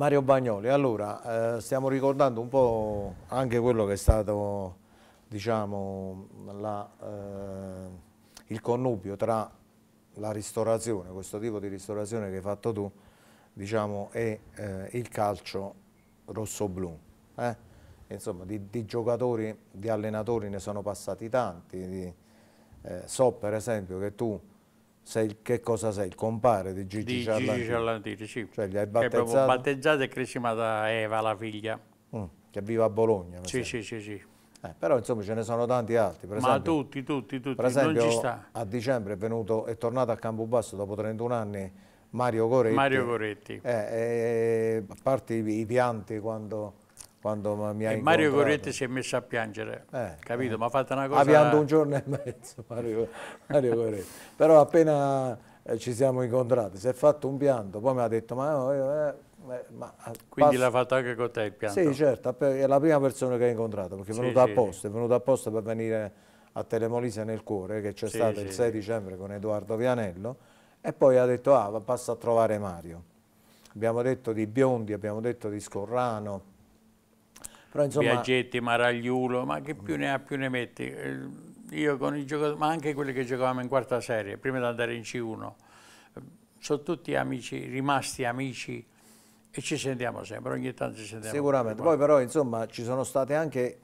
Mario Bagnoli, allora eh, stiamo ricordando un po' anche quello che è stato diciamo, la, eh, il connubio tra la ristorazione, questo tipo di ristorazione che hai fatto tu, diciamo, e eh, il calcio rosso-blu. Eh? Insomma, di, di, giocatori, di allenatori ne sono passati tanti. Di, eh, so per esempio che tu sei, che cosa sei? Il compare di Gigi, di Ciarlantini. Gigi Ciarlantini, sì. Cioè li hai battezzato? Che battezzato e da Eva, la figlia. Mm, che vive a Bologna. Sì, sì, sì, sì, eh, però insomma ce ne sono tanti altri. Per esempio, Ma tutti, tutti, tutti. Per esempio a dicembre è, venuto, è tornato a Campobasso dopo 31 anni Mario Goretti. Mario Goretti. Eh, eh, a parte i, i pianti quando quando mi ha e Mario Corretti si è messo a piangere, eh, capito? Eh. Ma ha fatto una cosa... Ha pianto un giorno e mezzo Mario, Mario Corretti, però appena eh, ci siamo incontrati si è fatto un pianto, poi mi ha detto ma... No, eh, io, eh, ma Quindi l'ha fatto anche con te il pianto? Sì, certo, è la prima persona che ho incontrato, perché è venuto sì, apposta, sì. è venuta apposta per venire a Telemolise nel cuore, che c'è sì, stato il 6 dicembre con Edoardo Vianello, e poi ha detto ah, passa a trovare Mario. Abbiamo detto di Biondi, abbiamo detto di Scorrano, però, insomma... Biagetti, Maragliulo, ma che più ne ha più ne metti. Eh, io con i giocatori, ma anche quelli che giocavamo in quarta serie, prima di andare in C1, sono tutti amici, rimasti amici e ci sentiamo sempre, ogni tanto ci sentiamo. Sicuramente, poi però insomma ci sono state anche,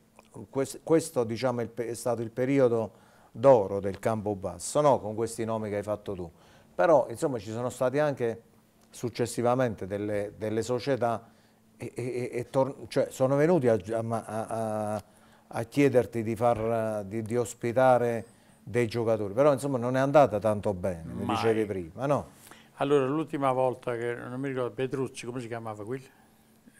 questo diciamo è stato il periodo d'oro del campo basso, no? con questi nomi che hai fatto tu, però insomma ci sono state anche successivamente delle, delle società e, e, e cioè, sono venuti a, a, a, a chiederti di, far, di, di, ospitare dei giocatori, però insomma non è andata tanto bene, Mai. mi dicevi prima, no? Allora l'ultima volta che, non mi ricordo, Petrucci, come si chiamava quello?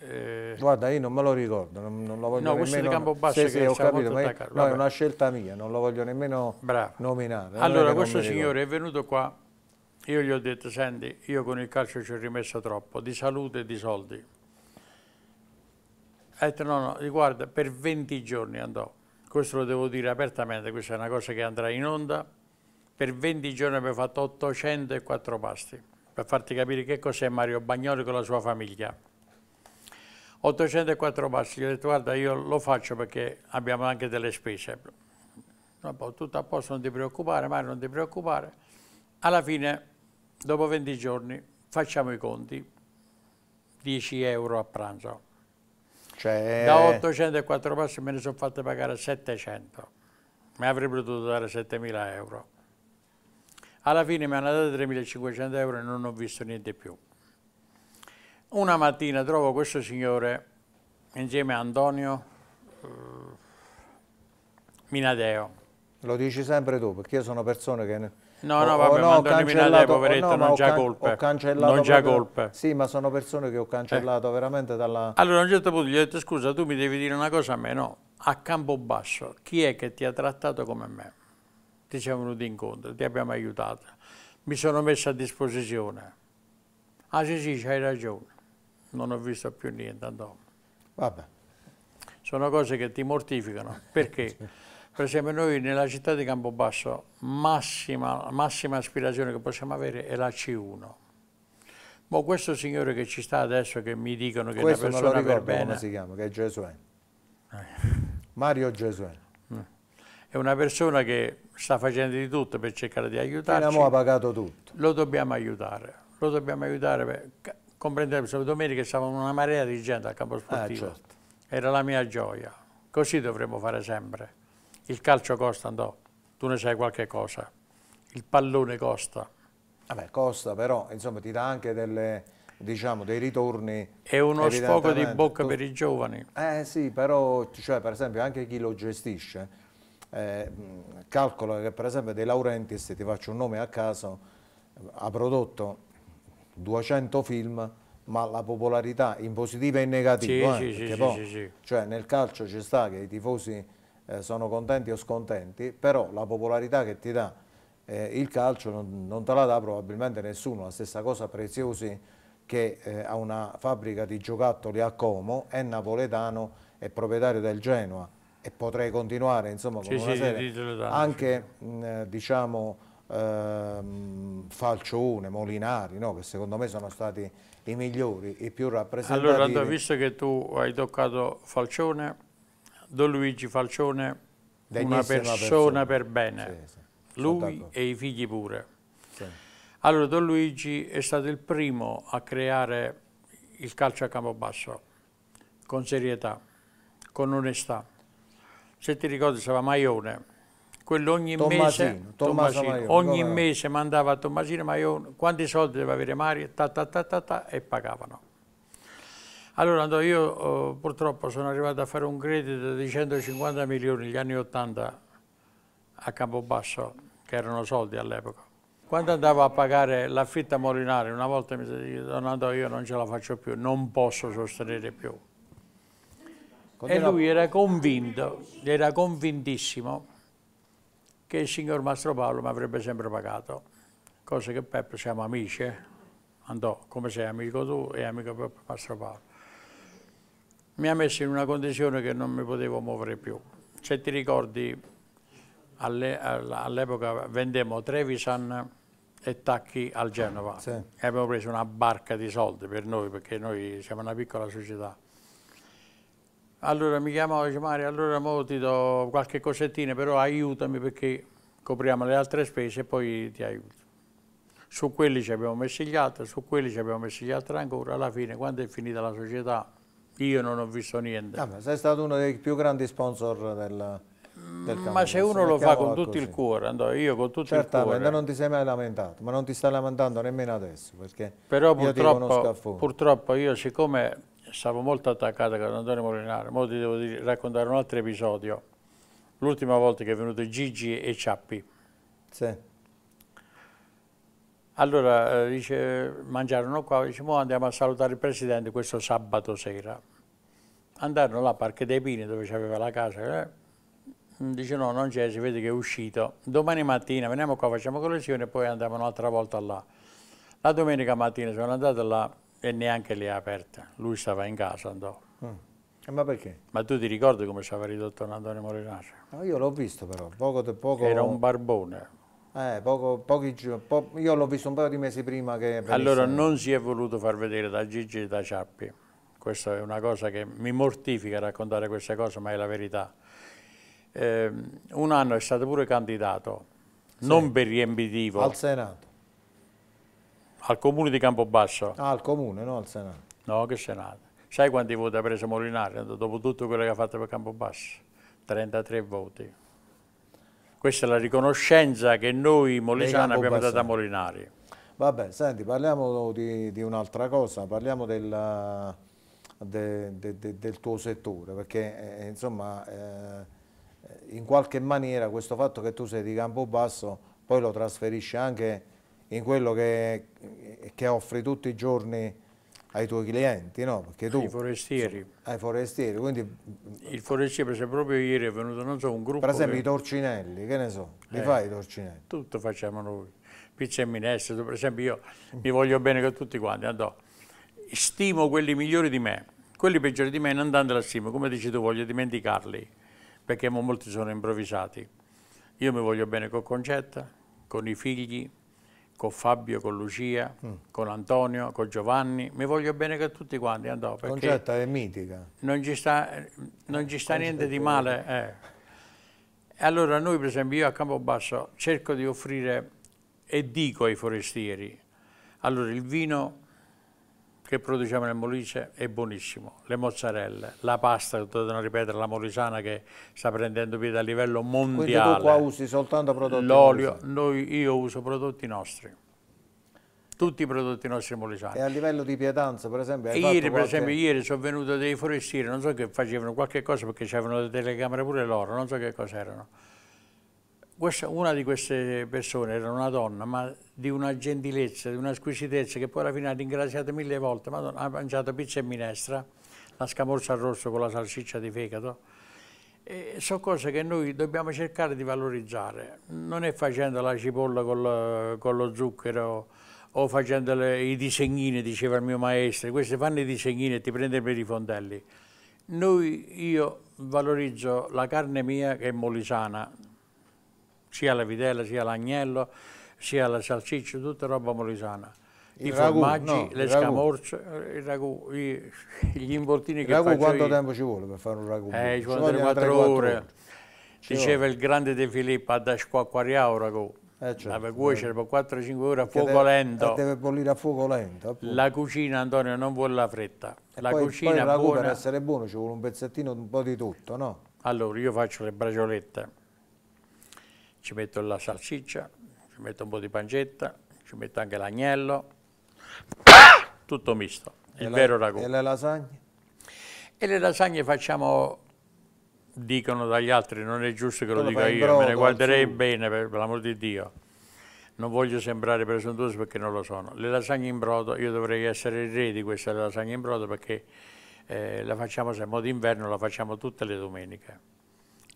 Eh... Guarda, io non me lo ricordo, non, non lo voglio no, nemmeno... questo di Campobasso sì, sì, ho capito, no, è una scelta mia, non lo voglio nemmeno Bravo. nominare. Allora, questo signore è venuto qua, io gli ho detto, senti, io con il calcio ci ho rimesso troppo, di salute e di soldi. Ha detto no, no, riguarda, per 20 giorni andò. Questo lo devo dire apertamente, questa è una cosa che andrà in onda. Per 20 giorni abbiamo fatto 804 pasti, per farti capire che cos'è Mario Bagnoli con la sua famiglia. 804 pasti, gli ho detto guarda io lo faccio perché abbiamo anche delle spese. Boh, tutto a posto, non ti preoccupare, Mario non ti preoccupare. Alla fine, dopo 20 giorni, facciamo i conti, 10 euro a pranzo. Cioè... Da 800 e 4 passi me ne sono fatte pagare 700. Mi avrebbero dovuto dare 7.000 euro. Alla fine mi hanno dato 3.500 euro e non ho visto niente più. Una mattina trovo questo signore insieme a Antonio eh, Minadeo. Lo dici sempre tu, perché io sono persone che No, no, vabbè, no, mando eliminare poveretto, no, non c'ha colpe. Non c'ha colpe. Sì, ma sono persone che ho cancellato eh. veramente dalla... Allora a un certo punto gli ho detto, scusa, tu mi devi dire una cosa a me, no. A Campobasso, chi è che ti ha trattato come me? Ti siamo venuti incontro, ti abbiamo aiutato. Mi sono messo a disposizione. Ah sì, sì, c'hai ragione. Non ho visto più niente, andò. Vabbè. Sono cose che ti mortificano, perché... Per esempio noi nella città di Campobasso massima, massima aspirazione che possiamo avere è la C1. Ma questo signore che ci sta adesso che mi dicono che questo è una persona per bene... come si chiama, che è Gesuene. Eh. Mario Gesuè. Mm. È una persona che sta facendo di tutto per cercare di aiutarci. Fino ha pagato tutto. Lo dobbiamo aiutare. Lo dobbiamo aiutare. Per... domenica stavamo una marea di gente al campo ah, sportivo. Ah, certo. Era la mia gioia. Così dovremmo fare sempre. Il calcio costa, no, tu ne sai qualche cosa. Il pallone costa. Vabbè, costa però, insomma, ti dà anche delle, diciamo, dei ritorni. È uno sfogo di bocca tu... per i giovani. Eh sì, però, cioè, per esempio, anche chi lo gestisce, eh, calcola che per esempio De Laurenti, se ti faccio un nome a caso, ha prodotto 200 film, ma la popolarità in positiva e in negativa, sì, eh, sì, sì, poi, cioè nel calcio ci sta che i tifosi eh, sono contenti o scontenti, però la popolarità che ti dà eh, il calcio non, non, te la dà probabilmente nessuno, la stessa cosa Preziosi che eh, ha una fabbrica di giocattoli a Como, è napoletano, e proprietario del Genoa e potrei continuare insomma con sì, una sì, serie anche mh, diciamo ehm, Falcione, Molinari, no? che secondo me sono stati i migliori, i più rappresentativi. Allora, visto che tu hai toccato Falcione, Don Luigi Falcione una persona, persona, per bene, sì, sì. lui e i figli pure. Sì. Allora Don Luigi è stato il primo a creare il calcio a Campobasso, con serietà, con onestà. Se ti ricordi stava Maione, quello ogni Tommasino, mese, Tommasino, Tommasino, ogni mese mandava a Tommasino Maione quanti soldi deve avere Mario, ta, ta, ta, e pagavano. Allora Andò, io oh, purtroppo sono arrivato a fare un credito di 150 milioni negli anni 80 a Campobasso, che erano soldi all'epoca. Quando andavo a pagare l'affitto a Molinari, una volta mi dice, Don Andò, io non ce la faccio più, non posso sostenere più. Quando e era... lui era convinto, era convintissimo che il signor Mastro Paolo mi avrebbe sempre pagato, cosa che Peppo siamo amici, eh? andò come sei amico tu e amico Mastro Paolo mi ha messo in una condizione che non mi potevo muovere più. Se ti ricordi, all'epoca vendemmo Trevisan e Tacchi al Genova sì. e abbiamo preso una barca di soldi per noi perché noi siamo una piccola società. Allora mi chiamavo e dice Mario, allora mo ti do qualche cosettina, però aiutami perché copriamo le altre spese e poi ti aiuto. Su quelli ci abbiamo messi gli altri, su quelli ci abbiamo messi gli altri ancora, alla fine quando è finita la società io non ho visto niente. Ah, sei stato uno dei più grandi sponsor del, del Ma se uno lo fa con tutto così. il cuore, andò, io con tutto Certamente, il cuore. Certamente, non ti sei mai lamentato, ma non ti stai lamentando nemmeno adesso. Perché Però purtroppo, purtroppo io siccome stavo molto attaccato con Antonio Molinare, ora ti devo dire, raccontare un altro episodio. L'ultima volta che è venuto Gigi e Ciappi. Sì. Allora eh, dice, mangiarono qua, dice, mo andiamo a salutare il presidente questo sabato sera. Andarono là a Parche dei Pini dove c'aveva la casa, eh? dice no, non c'è, si vede che è uscito. Domani mattina veniamo qua, facciamo collezione e poi andiamo un'altra volta là. La domenica mattina sono andato là e neanche le ha aperte. Lui stava in casa, andò. Mm. Eh, ma perché? Ma tu ti ricordi come stava ridotto Antonio Morinaccio? No, io l'ho visto però, poco poco... Era un barbone. Eh, poco, pochi po io l'ho visto un paio di mesi prima che... Benissimo. Allora non si è voluto far vedere da Gigi e da Ciappi, questa è una cosa che mi mortifica raccontare queste cose, ma è la verità. Eh, un anno è stato pure candidato, sì. non per riempitivo. Al Senato. Al comune di Campobasso. Ah, al comune, no al Senato. No, che Senato. Sai quanti voti ha preso Molinari dopo tutto quello che ha fatto per Campobasso? 33 voti. Questa è la riconoscenza che noi Molisano abbiamo dato a Molinari. Vabbè, senti, parliamo di, di un'altra cosa, parliamo del, de, de, de, del, tuo settore, perché eh, eh insomma eh, in qualche maniera questo fatto che tu sei di Campobasso poi lo trasferisci anche in quello che, che offri tutti i giorni ai tuoi clienti, no? Perché tu, ai forestieri. So, ai forestieri, quindi... Il forestiere, per esempio, proprio ieri è venuto, non so, un gruppo... Per esempio che... i torcinelli, che ne so, li eh, fai i torcinelli? Tutto facciamo noi, pizza e minestra, per esempio io mm. mi voglio bene con tutti quanti, andò. Eh, stimo quelli migliori di me, quelli peggiori di me non tanto la stimo, come dici tu voglio dimenticarli, perché molti sono improvvisati. Io mi voglio bene con Concetta, con i figli, con Fabio, con Lucia, mm. con Antonio, con Giovanni, mi voglio bene con tutti quanti, andò, Concetta è mitica. Non ci sta, eh, non ci sta eh, niente di male. Eh. Allora noi, per esempio, io a Campobasso cerco di offrire e dico ai forestieri, allora il vino che produciamo nel Molise è buonissimo, le mozzarelle, la pasta, torno ripetere, la molisana che sta prendendo piede a livello mondiale. Quindi tu qua usi soltanto prodotti L'olio, io uso prodotti nostri, tutti i prodotti nostri molisani. E a livello di pietanza, per esempio? Hai ieri, per qualche... esempio, ieri sono venuto dei forestieri, non so che facevano qualche cosa perché c'erano delle telecamere pure loro, non so che cosa erano una di queste persone era una donna, ma di una gentilezza, di una squisitezza che poi alla fine ha ringraziato mille volte. ma ha mangiato pizza e minestra, la scamorza al rosso con la salsiccia di fegato. E sono cose che noi dobbiamo cercare di valorizzare. Non è facendo la cipolla col, con lo zucchero o facendo le, i disegnini, diceva il mio maestro. Questi fanno i disegnini e ti prendono per i fondelli. Noi, io valorizzo la carne mia che è molisana, sia la vitella, sia l'agnello, sia la salsiccia, tutta roba molisana. Il I ragù, formaggi, no, le scamorze, il ragù, i, gli involtini il che ragù, quanto io. tempo ci vuole per fare un ragù? Eh, ci vuole 3-4 ore. ore. Diceva ore. il grande De Filippo, a da squacquariare un ragù. Eh certo, la per cuocere per 4-5 ore a fuoco deve, lento. Eh, deve bollire a fuoco lento. Appunto. La cucina, Antonio, non vuole la fretta. E la poi, cucina poi buona... per essere buono ci vuole un pezzettino un po' di tutto, no? Allora, io faccio le braciolette ci metto la salsiccia, ci metto un po' di pancetta, ci metto anche l'agnello, tutto misto, e il la, vero ragù. E le lasagne? E le lasagne facciamo, dicono dagli altri, non è giusto che tu lo dica io, brodo, me ne guarderei bene per, per l'amor di Dio. Non voglio sembrare presuntuoso perché non lo sono. Le lasagne in brodo, io dovrei essere il re di queste lasagne in brodo perché eh, la facciamo, se è modo inverno, la facciamo tutte le domeniche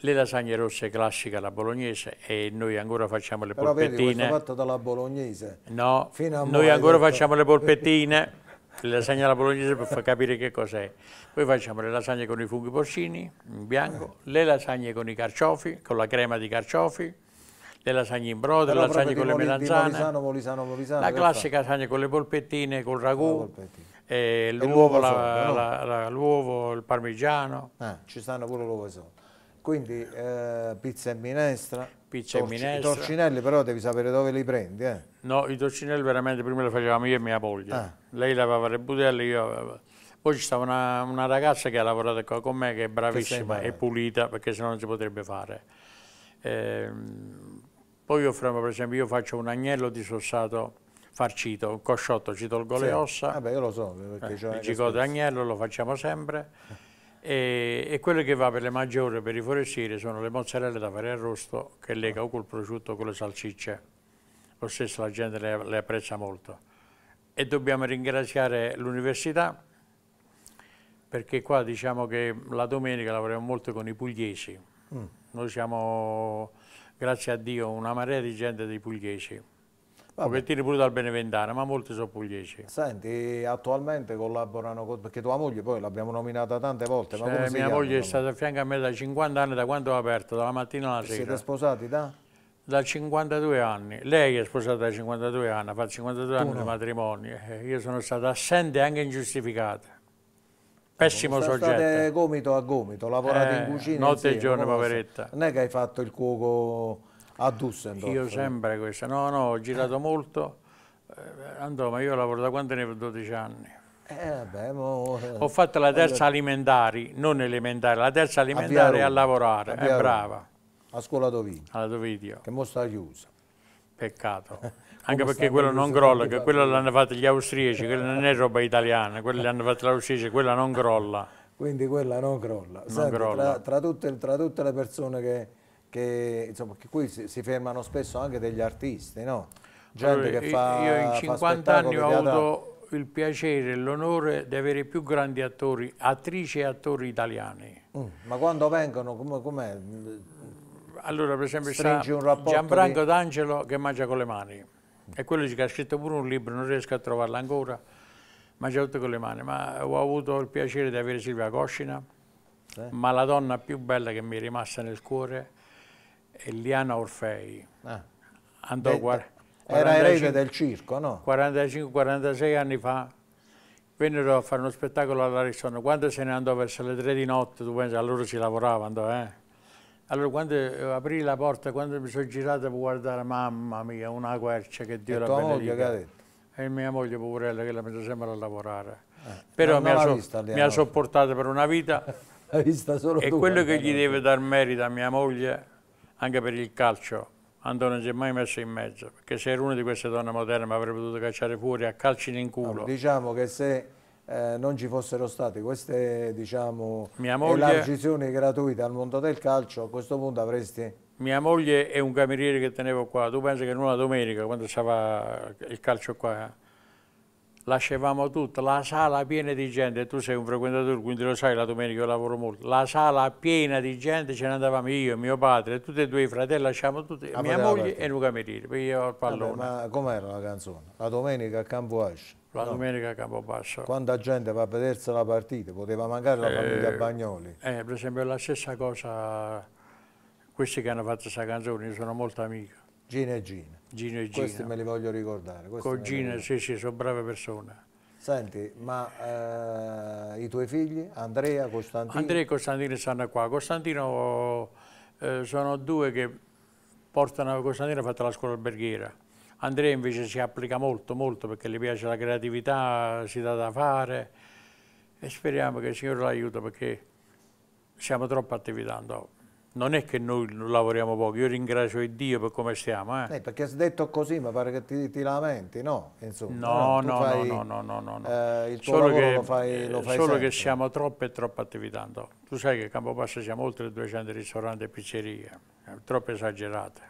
le lasagne rosse classiche alla bolognese e noi ancora facciamo le Però polpettine. Però vedi, fatto dalla bolognese. No, noi ancora detto... facciamo le polpettine, le lasagne alla bolognese per far capire che cos'è. Poi facciamo le lasagne con i funghi porcini, in bianco, eh. le lasagne con i carciofi, con la crema di carciofi, le lasagne in brodo, le lasagne con le melanzane, molisano, molisano, molisano, la classica fa? lasagna con le polpettine, col ragù, eh, l'uovo, l'uovo, il parmigiano. Eh, ci stanno pure l'uovo sotto. Quindi eh, pizza e minestra. Pizza e minestra. I torcinelli però devi sapere dove li prendi, eh? No, i torcinelli veramente prima li facevamo io e mia moglie. Ah. Lei lavava le budelle, io avevo... Poi ci sta una, una, ragazza che ha lavorato qua con me che è bravissima e pulita perché sennò non si potrebbe fare. Eh, poi offriamo per esempio, io faccio un agnello dissossato farcito, un cosciotto, ci tolgo sì. le ossa. Vabbè, io lo so, perché eh, il gicote agnello lo facciamo sempre. Eh e, e quello che va per le maggiori per i forestieri sono le mozzarelle da fare arrosto che lega o col prosciutto o con le salsicce lo stesso la gente le, le apprezza molto e dobbiamo ringraziare l'università perché qua diciamo che la domenica lavoriamo molto con i pugliesi mm. noi siamo grazie a Dio una marea di gente dei pugliesi Vabbè. pochettino pure dal Beneventano, ma molti sono pugliesi. Senti, attualmente collaborano con... perché tua moglie poi l'abbiamo nominata tante volte, cioè, ma come Mia moglie è stata a fianco a me da 50 anni, da quando ho aperto, dalla mattina alla sera. Siete sposati da? Da 52 anni. Lei è sposata da 52 anni, fa 52 tu anni no. di matrimonio. Eh, io sono stato assente e anche ingiustificata. Pessimo soggetto. State gomito a gomito, lavorate eh, in cucina Notte insieme, e giorno, poveretta. Non è che hai fatto il cuoco a Düsseldorf. Io sempre questa, no no, ho girato eh. molto, eh, Andò, ma io lavoro da quando ne ho 12 anni. Eh, vabbè, mo... Eh, ho fatto la terza alimentare, non elementare, la terza alimentare a, a lavorare, a è brava. A scuola Dovidio. Alla Dovidio. Che mostra sta chiusa. Peccato. Anche perché quello non crolla, che quello l'hanno fatto gli austriaci, quella non è roba italiana, quella l'hanno fatto gli austriaci, quella non crolla. Quindi quella non crolla. Non Senti, crolla. Tra, tra, tutte, tra tutte le persone che che, insomma, che qui si, si, fermano spesso anche degli artisti, no? Gente che fa Io in 50 anni ho avuto il piacere e l'onore di avere i più grandi attori, attrici e attori italiani. Mm, ma quando vengono, com'è? Com allora, per esempio, Stringi sta Gianfranco di... D'Angelo che mangia con le mani. È quello che ha scritto pure un libro, non riesco a trovarlo ancora, mangia tutto con le mani. Ma ho avuto il piacere di avere Silvia Coscina, sì. ma la donna più bella che mi è rimasta nel cuore Eliana Orfei. Ah. Andò De, era erede del circo, no? 45-46 anni fa vennero a fare uno spettacolo all'Arizona. Quando se ne andò verso le tre di notte, tu pensi, allora si lavorava, andò, eh? Allora quando eh, aprì la porta, quando mi sono girato per guardare, mamma mia, una quercia che Dio e la benedica. Moglie, e mia moglie poverella che la mette sempre a lavorare. Eh, Però mi ha, so, mi ha, sopportato per una vita. e quello che gli deve dar merito a mia moglie anche per il calcio Andò non si è mai messo in mezzo, perché se era una di queste donne moderne mi avrebbe potuto cacciare fuori a calci in culo. No, diciamo che se eh, non ci fossero state queste diciamo, moglie... elargizioni gratuite al mondo del calcio, a questo punto avresti... Mia moglie è un cameriere che tenevo qua, tu pensi che non una domenica, quando stava il calcio qua, lascevamo tutto, la sala piena di gente, tu sei un frequentatore quindi lo sai la domenica io lavoro molto, la sala piena di gente ce ne andavamo io, mio padre, tutti e due i fratelli, lasciamo tutti, ah, mia moglie e Luca cameriere, perché io ho pallone. Vabbè, ma com'era la canzone? La domenica a Campo Asce? La no. domenica a Campo Campobasso. Quanta gente va a vedersi la partita, poteva mancare la eh, famiglia Bagnoli. Eh, per esempio la stessa cosa, questi che hanno fatto questa canzone, io sono molto amico. Gina e Gina. Gino e Gino. Questi me li voglio ricordare. Con Gino, sì, sì, sono brave persone. Senti, ma eh, i tuoi figli, Andrea, Costantino? Andrea e Costantino stanno qua. Costantino eh, sono due che portano, Costantino ha fatto la scuola alberghiera. Andrea invece si applica molto, molto perché gli piace la creatività, si dà da fare e speriamo che il Signore l'aiuti perché siamo troppo attivitando non è che noi lavoriamo poco, io ringrazio Dio per come stiamo. Eh. Eh, perché se detto così, mi pare che ti, ti lamenti, no? Insomma, no, no, no, fai, no, no, no, no, no. Eh, il tuo solo che, lo fai, eh, lo fai Solo sempre. che siamo troppe e troppe attività. No. Tu sai che a Campobasso siamo oltre 200 ristoranti e pizzerie, eh, troppe esagerate.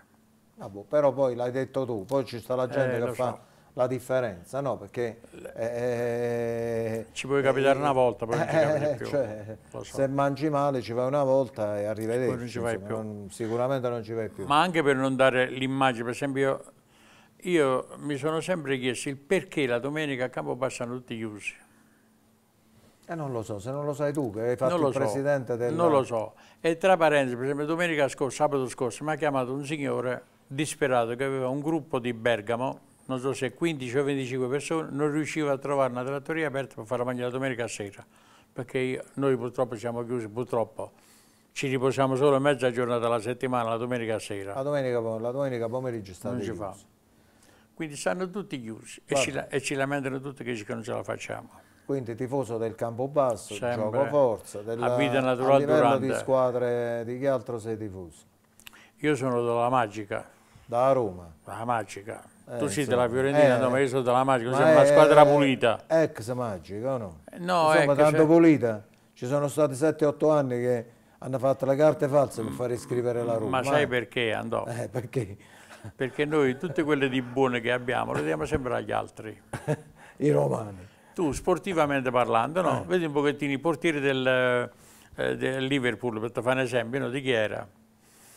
Ah, boh, però poi l'hai detto tu, poi ci sta la gente eh, che so. fa la differenza, no? Perché... Eh, ci puoi capitare eh, una volta, poi non ci capita eh, più. Cioè, so. Se mangi male ci vai una volta e arrivederci. Non ci vai insomma, più. Non, sicuramente non ci vai più. Ma anche per non dare l'immagine, per esempio io, io, mi sono sempre chiesto il perché la domenica a campo passano tutti chiusi. E eh non lo so, se non lo sai tu che hai fatto il so, presidente del... Non lo so. E tra parentesi, per esempio domenica scorsa, sabato scorso, mi ha chiamato un signore disperato che aveva un gruppo di Bergamo non so se 15 o 25 persone, non riusciva a trovare una trattoria aperta per fare la mangiare la domenica sera, perché noi purtroppo siamo chiusi, purtroppo ci riposiamo solo mezza giornata alla settimana, la domenica sera. La domenica, la domenica pomeriggio sta Non si fa. Quindi stanno tutti chiusi e ci, e ci, lamentano tutti che non ce la facciamo. Quindi tifoso del Campobasso, Sempre gioco forza, della, a vita naturale a durante. di squadre, di che altro sei tifoso? Io sono della Magica. Da Roma? Dalla Magica. Eh, tu sei della Fiorentina, eh, no, ma io sono della Magica, ma siamo una squadra pulita. Ex Magica, no? no insomma, ecco, tanto cioè... pulita. Ci sono stati 7-8 anni che hanno fatto le carte false per far iscrivere la Roma. Ma sai perché andò? Eh, perché? Perché noi tutte quelle di buone che abbiamo le diamo sempre agli altri. I romani. Tu sportivamente parlando, no? Eh. Vedi un pochettino i portieri del, eh, del Liverpool, per fare un esempio, no? di chi era?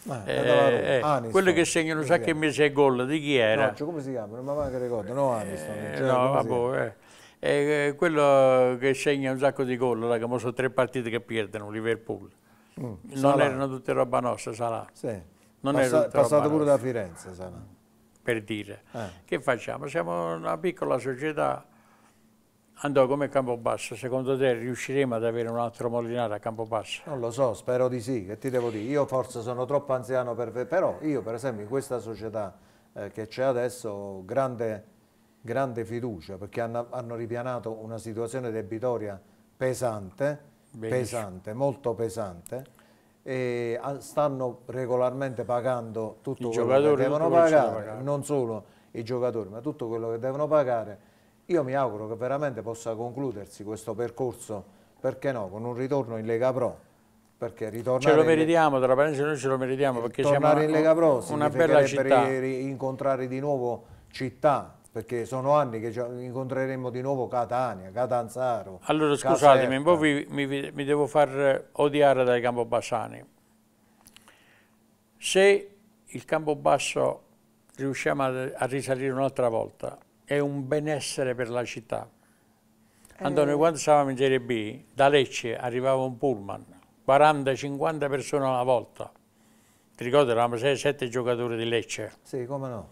Ah, eh, eh, eh Aniston, quello che segnano sa che mese e gol di chi era? No, cioè, come si chiama? Non mi manca ricordo, no Aniston. Eh, cioè, no, vabbè, eh. eh, quello che segna un sacco di gol, che sono tre partite che perdono Liverpool. Mm, non Salah. erano tutte roba nostra, Salah. Sì. Non Passa, passato pure nostra. da Firenze, Salah. Per dire. Che facciamo? Siamo una piccola società andò come Campobasso. Secondo te riusciremo ad avere un altro Molinari a Campobasso? Non lo so, spero di sì, che ti devo dire. Io forse sono troppo anziano, per... però io per esempio in questa società eh, che c'è adesso ho grande, grande fiducia perché hanno, hanno, ripianato una situazione debitoria pesante, pesante molto pesante e ah, stanno regolarmente pagando tutto I quello che devono pagare, pagare, non solo i giocatori ma tutto quello che devono pagare io mi auguro che veramente possa concludersi questo percorso, perché no, con un ritorno in Lega Pro. Perché ritornare ce lo meritiamo, tra parentesi noi ce lo meritiamo perché siamo in Lega Pro una bella città. incontrare di nuovo città, perché sono anni che incontreremo di nuovo Catania, Catanzaro. Allora scusatemi, un po' mi, mi, devo far eh, odiare dai Campobassani. Se il Campobasso riusciamo a, a risalire un'altra volta è un benessere per la città. Eh. quando stavamo in Serie B, da Lecce arrivava un pullman, 40-50 persone alla volta. Ti ricordi, eravamo 6-7 giocatori di Lecce. Sì, come no.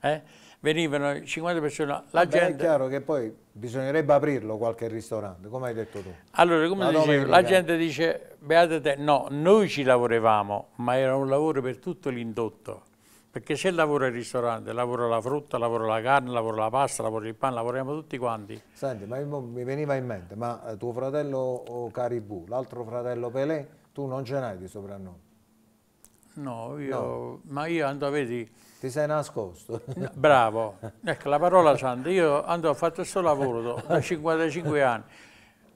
Eh? Venivano 50 persone, la Vabbè, gente... è chiaro che poi bisognerebbe aprirlo qualche ristorante, come hai detto tu. Allora, come dicevo, la gente dice, beate te, no, noi ci lavoravamo, ma era un lavoro per tutto l'indotto perché se lavoro al ristorante, lavoro la frutta, lavoro la carne, lavoro la pasta, lavoro il pane, lavoriamo tutti quanti. Senti, ma mi veniva in mente, ma eh, tuo fratello oh, Caribù, l'altro fratello Pelé, tu non ce n'hai di soprannome? No, io, no. ma io ando a vedi... Ti sei nascosto. No, bravo, ecco la parola santa, io ando, ho fatto questo lavoro da 55 anni,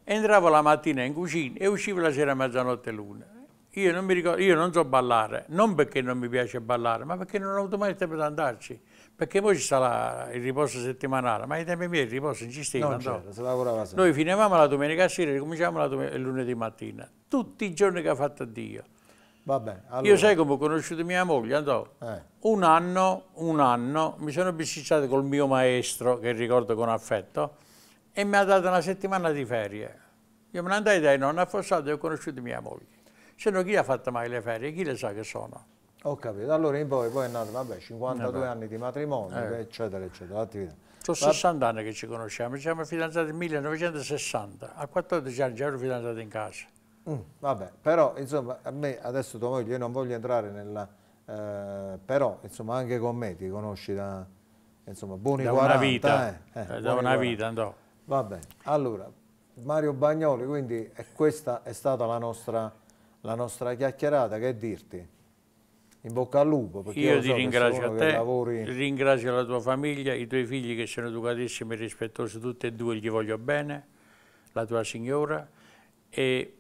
entravo la mattina in cucina e uscivo la sera a mezzanotte l'una io non, ricordo, io non so ballare, non perché non mi piace ballare, ma perché non ho avuto mai il tempo di andarci. Perché poi ci sta la, il riposo settimanale, ma ai tempi miei il riposo non ci stava. No. Noi finivamo la domenica sera e ricominciamo il lunedì mattina, tutti i giorni che ha fatto Dio. Vabbè, allora. Io sai come ho conosciuto mia moglie, andò. Eh. Un anno, un anno, mi sono bisticciato col mio maestro, che ricordo con affetto, e mi ha dato una settimana di ferie. Io me ne andai dai nonni a Fossato e ho conosciuto mia moglie se no chi ha fatto mai le ferie, chi le sa che sono? Ho capito, allora in poi, poi è nato, vabbè, 52 eh anni di matrimonio, eh. eccetera, eccetera, attività. Sono 60 anni che ci conosciamo, ci siamo fidanzati nel 1960, a 14 anni già ero fidanzato in casa. Mm, vabbè, però insomma, a me adesso tua moglie, io non voglio entrare nella... Eh, però insomma anche con me ti conosci da insomma buoni da 40, una vita, eh, eh, eh da una 40. vita andò. Vabbè, allora Mario Bagnoli, quindi questa è stata la nostra la nostra chiacchierata, che dirti? In bocca al lupo. Perché io, io ti so ringrazio a te, lavori... ringrazio la tua famiglia, i tuoi figli che sono educatissimi e rispettosi, tutti e due gli voglio bene, la tua signora e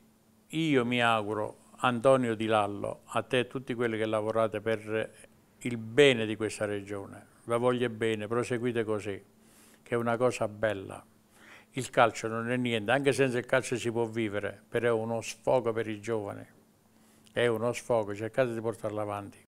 io mi auguro, Antonio Di Lallo, a te e a tutti quelli che lavorate per il bene di questa regione, la voglio bene, proseguite così, che è una cosa bella il calcio non è niente, anche senza il calcio si può vivere, però è uno sfogo per i giovani, è uno sfogo, cercate di portarlo avanti.